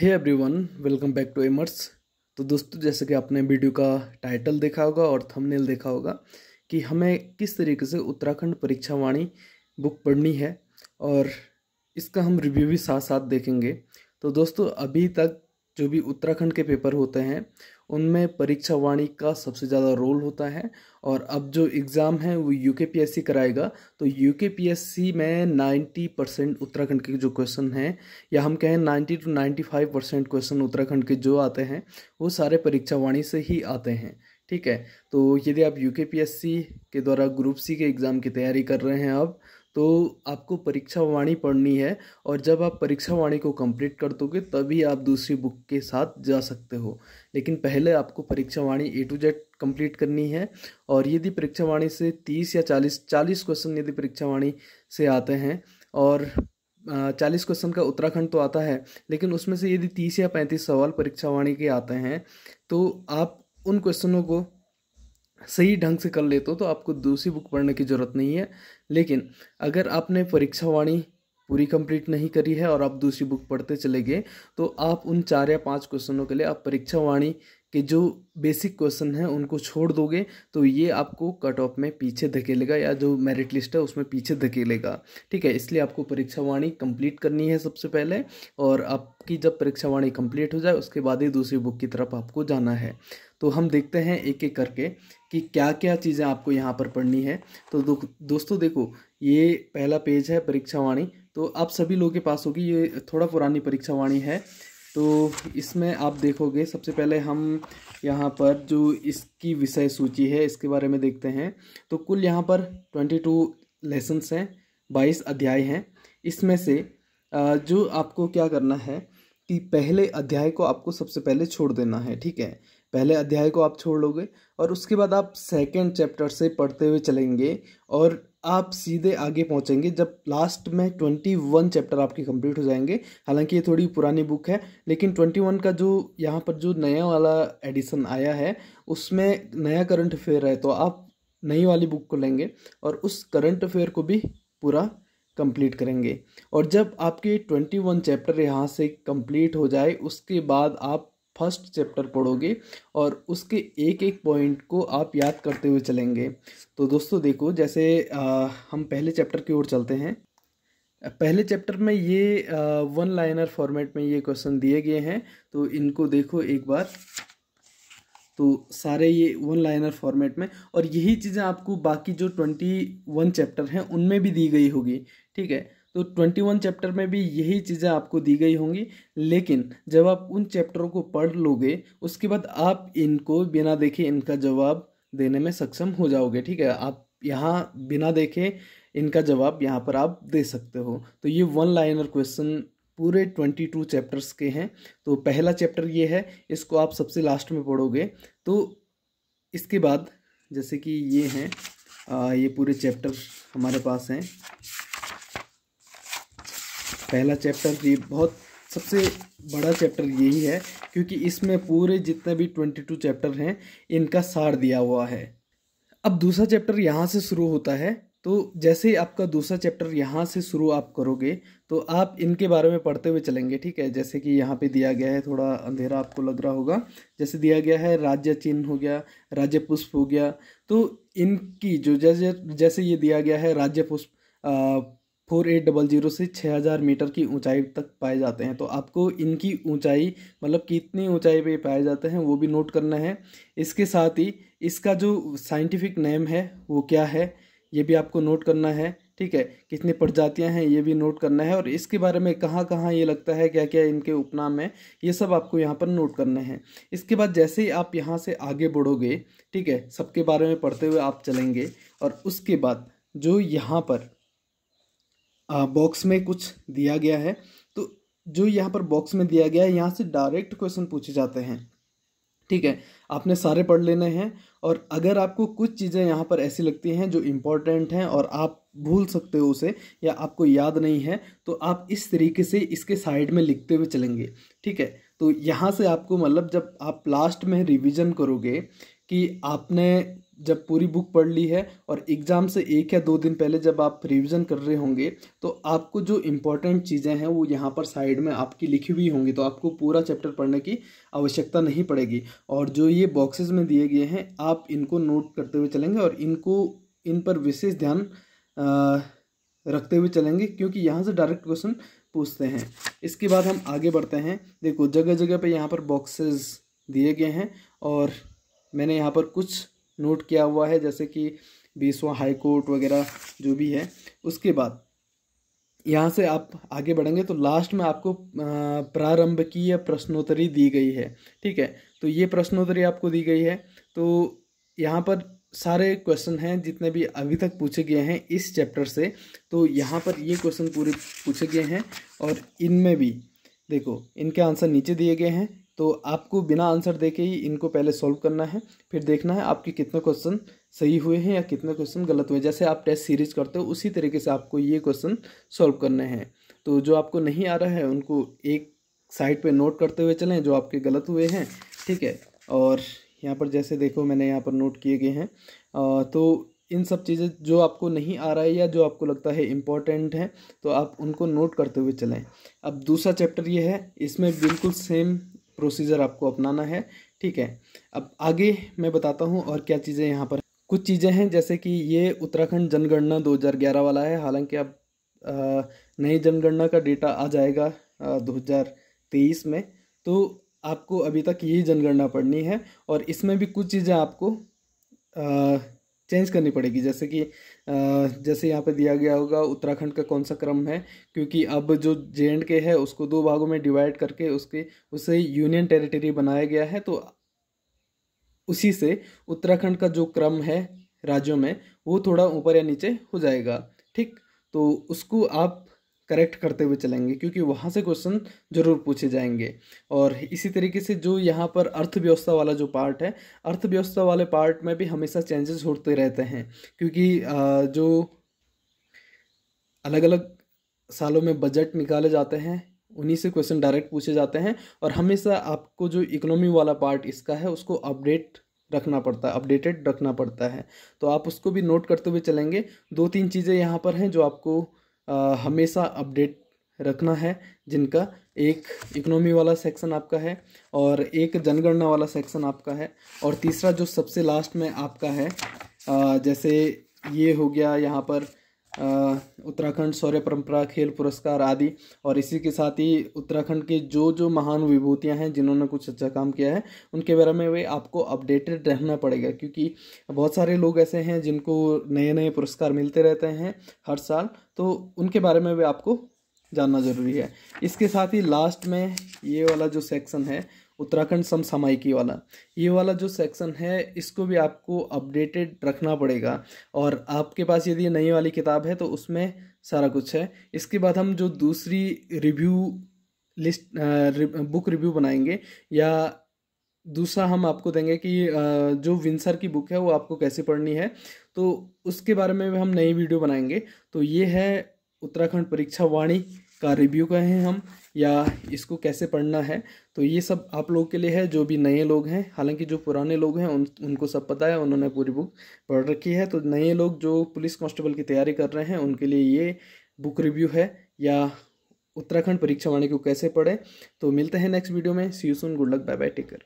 hey everyone welcome back to एमर्स तो दोस्तों जैसे कि आपने वीडियो का टाइटल देखा होगा और थंबनेल देखा होगा कि हमें किस तरीके से उत्तराखंड परीक्षा वाणी बुक पढ़नी है और इसका हम रिव्यू भी साथ साथ देखेंगे तो दोस्तों अभी तक जो भी उत्तराखंड के पेपर होते हैं उनमें परीक्षा वाणी का सबसे ज़्यादा रोल होता है और अब जो एग्ज़ाम है वो यू के पी एस सी कराएगा तो यू के पी एस सी में नाइन्टी परसेंट उत्तराखंड के जो क्वेश्चन हैं या हम कहें ninety two ninety five percent question Uttarakhand के जो आते हैं वो सारे परीक्षा वाणी से ही आते हैं ठीक है तो यदि आप यू के पी एस सी के द्वारा ग्रुप सी के एग्ज़ाम की तैयारी कर रहे हैं अब तो आपको परीक्षा वाणी पढ़नी है और जब आप परीक्षा वाणी को कंप्लीट कर दोगे तभी आप दूसरी बुक के साथ जा सकते हो लेकिन पहले आपको Pariksha Vani A to Z complete करनी है और यदि परीक्षा वाणी से तीस या चालीस चालीस क्वेश्चन यदि परीक्षा वाणी से आते हैं और चालीस क्वेश्चन का उत्तराखंड तो आता है लेकिन उसमें से यदि तीस या पैंतीस सवाल परीक्षा वाणी के आते हैं तो आप उन क्वेश्चनों को सही ढंग से कर लेते हो तो आपको दूसरी बुक पढ़ने की ज़रूरत नहीं है लेकिन अगर आपने परीक्षा वाणी पूरी कंप्लीट नहीं करी है और आप दूसरी बुक पढ़ते चले गए तो आप उन चार या पांच क्वेश्चनों के लिए आप परीक्षा वाणी के जो बेसिक क्वेश्चन हैं उनको छोड़ दोगे तो ये आपको कट ऑफ में पीछे धकेलेगा या जो मेरिट लिस्ट है उसमें पीछे धकेलेगा ठीक है इसलिए आपको परीक्षा वाणी कंप्लीट करनी है सबसे पहले और आपकी जब परीक्षा वाणी कंप्लीट हो जाए उसके बाद ही दूसरी बुक की तरफ आपको जाना है तो हम देखते हैं एक एक करके कि क्या क्या चीज़ें आपको यहाँ पर पढ़नी है तो दो, दोस्तों देखो ये पहला पेज है परीक्षावाणी तो आप सभी लोगों के पास होगी ये थोड़ा पुरानी परीक्षावाणी है तो इसमें आप देखोगे सबसे पहले हम यहाँ पर जो इसकी विषय सूची है इसके बारे में देखते हैं तो कुल यहाँ पर ट्वेंटी टू लेसन्स हैं बाईस अध्याय हैं इसमें से जो आपको क्या करना है कि पहले अध्याय को आपको सबसे पहले छोड़ देना है ठीक है पहले अध्याय को आप छोड़ लोगे और उसके बाद आप सेकेंड चैप्टर से पढ़ते हुए चलेंगे और आप सीधे आगे पहुंचेंगे जब लास्ट में ट्वेंटी वन चैप्टर आपके कंप्लीट हो जाएंगे हालांकि ये थोड़ी पुरानी बुक है लेकिन ट्वेंटी वन का जो यहाँ पर जो नया वाला एडिशन आया है उसमें नया करंट अफेयर है तो आप नई वाली बुक को लेंगे और उस करंट अफेयर को भी पूरा कंप्लीट करेंगे और जब आपके ट्वेंटी वन चैप्टर यहाँ से कंप्लीट हो जाए उसके बाद आप फर्स्ट चैप्टर पढ़ोगे और उसके एक एक पॉइंट को आप याद करते हुए चलेंगे तो दोस्तों देखो जैसे आ, हम पहले चैप्टर की ओर चलते हैं पहले चैप्टर में ये वन लाइनर फॉर्मेट में ये क्वेश्चन दिए गए हैं तो इनको देखो एक बार तो सारे ये वन लाइनर फॉर्मेट में और यही चीज़ें आपको बाकी जो ट्वेंटी वन चैप्टर हैं उनमें भी दी गई होगी ठीक है तो ट्वेंटी वन चैप्टर में भी यही चीज़ें आपको दी गई होंगी लेकिन जब आप उन चैप्टरों को पढ़ लोगे उसके बाद आप इनको बिना देखे इनका जवाब देने में सक्षम हो जाओगे ठीक है आप यहाँ बिना देखे इनका जवाब यहाँ पर आप दे सकते हो तो ये वन लाइनर क्वेश्चन पूरे ट्वेंटी टू चैप्टर्स के हैं तो पहला चैप्टर ये है इसको आप सबसे लास्ट में पढ़ोगे तो इसके बाद जैसे कि ये हैं ये पूरे चैप्टर हमारे पास हैं पहला चैप्टर ये बहुत सबसे बड़ा चैप्टर यही है क्योंकि इसमें पूरे जितने भी ट्वेंटी टू चैप्टर हैं इनका सार दिया हुआ है अब दूसरा चैप्टर यहाँ से शुरू होता है तो जैसे ही आपका दूसरा चैप्टर यहाँ से शुरू आप करोगे तो आप इनके बारे में पढ़ते हुए चलेंगे ठीक है जैसे कि यहाँ पे दिया गया है थोड़ा अंधेरा आपको लग रहा होगा जैसे दिया गया है राज्य चिन्ह हो गया राज्य पुष्प हो गया तो इनकी जो जैसे जैसे ये दिया गया है राज्य पुष्प फोर एट डबल जीरो से छः हज़ार मीटर की ऊंचाई तक पाए जाते हैं तो आपको इनकी ऊंचाई मतलब कितनी ऊंचाई पे पाए जाते हैं वो भी नोट करना है इसके साथ ही इसका जो साइंटिफिक नेम है वो क्या है ये भी आपको नोट करना है ठीक है कितनी प्रजातियां हैं ये भी नोट करना है और इसके बारे में कहाँ कहाँ ये लगता है क्या क्या इनके उपनाम है ये सब आपको यहाँ पर नोट करना है इसके बाद जैसे ही आप यहाँ से आगे बढ़ोगे ठीक है सबके बारे में पढ़ते हुए आप चलेंगे और उसके बाद जो यहाँ पर बॉक्स में कुछ दिया गया है तो जो यहाँ पर बॉक्स में दिया गया है यहाँ से डायरेक्ट क्वेश्चन पूछे जाते हैं ठीक है आपने सारे पढ़ लेने हैं और अगर आपको कुछ चीज़ें यहाँ पर ऐसी लगती हैं जो इम्पॉर्टेंट हैं और आप भूल सकते हो उसे या आपको याद नहीं है तो आप इस तरीके से इसके साइड में लिखते हुए चलेंगे ठीक है तो यहाँ से आपको मतलब जब आप लास्ट में रिविज़न करोगे कि आपने जब पूरी बुक पढ़ ली है और एग्ज़ाम से एक या दो दिन पहले जब आप रिवीजन कर रहे होंगे तो आपको जो इम्पोर्टेंट चीज़ें हैं वो यहाँ पर साइड में आपकी लिखी हुई होंगी तो आपको पूरा चैप्टर पढ़ने की आवश्यकता नहीं पड़ेगी और जो ये बॉक्सेस में दिए गए हैं आप इनको नोट करते हुए चलेंगे और इनको इन पर विशेष ध्यान रखते हुए चलेंगे क्योंकि यहाँ से डायरेक्ट क्वेश्चन पूछते हैं इसके बाद हम आगे बढ़ते हैं देखो जगह जगह पर यहाँ पर बॉक्सेज दिए गए हैं और मैंने यहाँ पर कुछ नोट किया हुआ है जैसे कि बीसवा हाई कोर्ट वगैरह जो भी है उसके बाद यहाँ से आप आगे बढ़ेंगे तो लास्ट में आपको प्रारंभ की या प्रश्नोत्तरी दी गई है ठीक है तो ये प्रश्नोत्तरी आपको दी गई है तो यहाँ पर सारे क्वेश्चन हैं जितने भी अभी तक पूछे गए हैं इस चैप्टर से तो यहाँ पर ये क्वेश्चन पूरे पूछे गए हैं और इनमें भी देखो इनके आंसर नीचे दिए गए हैं तो आपको बिना आंसर दे के ही इनको पहले सॉल्व करना है फिर देखना है आपके कितने क्वेश्चन सही हुए हैं या कितने क्वेश्चन गलत हुए जैसे आप टेस्ट सीरीज करते हो उसी तरीके से आपको ये क्वेश्चन सॉल्व करने हैं तो जो आपको नहीं आ रहा है उनको एक साइड पे नोट करते हुए चलें जो आपके गलत हुए हैं ठीक है और यहाँ पर जैसे देखो मैंने यहाँ पर नोट किए गए हैं आ, तो इन सब चीज़ें जो आपको नहीं आ रहा है या जो आपको लगता है इम्पॉर्टेंट है तो आप उनको नोट करते हुए चलें अब दूसरा चैप्टर ये है इसमें बिल्कुल सेम प्रोसीजर आपको अपनाना है ठीक है अब आगे मैं बताता हूँ और क्या चीज़ें यहाँ पर कुछ चीज़ें हैं जैसे कि ये उत्तराखंड जनगणना 2011 वाला है हालांकि अब नई जनगणना का डेटा आ जाएगा दो में तो आपको अभी तक यही जनगणना पढ़नी है और इसमें भी कुछ चीज़ें आपको आ, चेंज करनी पड़ेगी जैसे कि जैसे यहाँ पे दिया गया होगा उत्तराखंड का कौन सा क्रम है क्योंकि अब जो जे एंड के है उसको दो भागों में डिवाइड करके उसके उसे यूनियन टेरिटरी बनाया गया है तो उसी से उत्तराखंड का जो क्रम है राज्यों में वो थोड़ा ऊपर या नीचे हो जाएगा ठीक तो उसको आप करेक्ट करते हुए चलेंगे क्योंकि वहाँ से क्वेश्चन जरूर पूछे जाएंगे और इसी तरीके से जो यहाँ पर अर्थव्यवस्था वाला जो पार्ट है अर्थव्यवस्था वाले पार्ट में भी हमेशा चेंजेस होते रहते हैं क्योंकि जो अलग अलग सालों में बजट निकाले जाते हैं उन्हीं से क्वेश्चन डायरेक्ट पूछे जाते हैं और हमेशा आपको जो इकोनॉमी वाला पार्ट इसका है उसको अपडेट रखना पड़ता है अपडेटेड रखना पड़ता है तो आप उसको भी नोट करते हुए चलेंगे दो तीन चीज़ें यहाँ पर हैं जो आपको हमेशा अपडेट रखना है जिनका एक इकोनॉमी वाला सेक्शन आपका है और एक जनगणना वाला सेक्शन आपका है और तीसरा जो सबसे लास्ट में आपका है जैसे ये हो गया यहाँ पर उत्तराखंड शौर्य परंपरा खेल पुरस्कार आदि और इसी के साथ ही उत्तराखंड के जो जो महान विभूतियां हैं जिन्होंने कुछ अच्छा काम किया है उनके बारे में वे आपको अपडेटेड रहना पड़ेगा क्योंकि बहुत सारे लोग ऐसे हैं जिनको नए नए पुरस्कार मिलते रहते हैं हर साल तो उनके बारे में भी आपको जानना ज़रूरी है इसके साथ ही लास्ट में ये वाला जो सेक्शन है उत्तराखंड समसामायिकी वाला ये वाला जो सेक्शन है इसको भी आपको अपडेटेड रखना पड़ेगा और आपके पास यदि नई वाली किताब है तो उसमें सारा कुछ है इसके बाद हम जो दूसरी रिव्यू लिस्ट बुक रिव्यू बनाएंगे या दूसरा हम आपको देंगे कि जो विंसर की बुक है वो आपको कैसे पढ़नी है तो उसके बारे में भी हम नई वीडियो बनाएंगे तो ये है उत्तराखंड परीक्षा वाणी इसका रिव्यू कहें हम या इसको कैसे पढ़ना है तो ये सब आप लोगों के लिए है जो भी नए लोग हैं हालांकि जो पुराने लोग हैं उन उनको सब पता है उन्होंने पूरी बुक पढ़ रखी है तो नए लोग जो पुलिस कांस्टेबल की तैयारी कर रहे हैं उनके लिए ये बुक रिव्यू है या उत्तराखंड परीक्षा वाणी को कैसे पढ़ें तो मिलते हैं नेक्स्ट वीडियो में see you soon good luck bye bye taker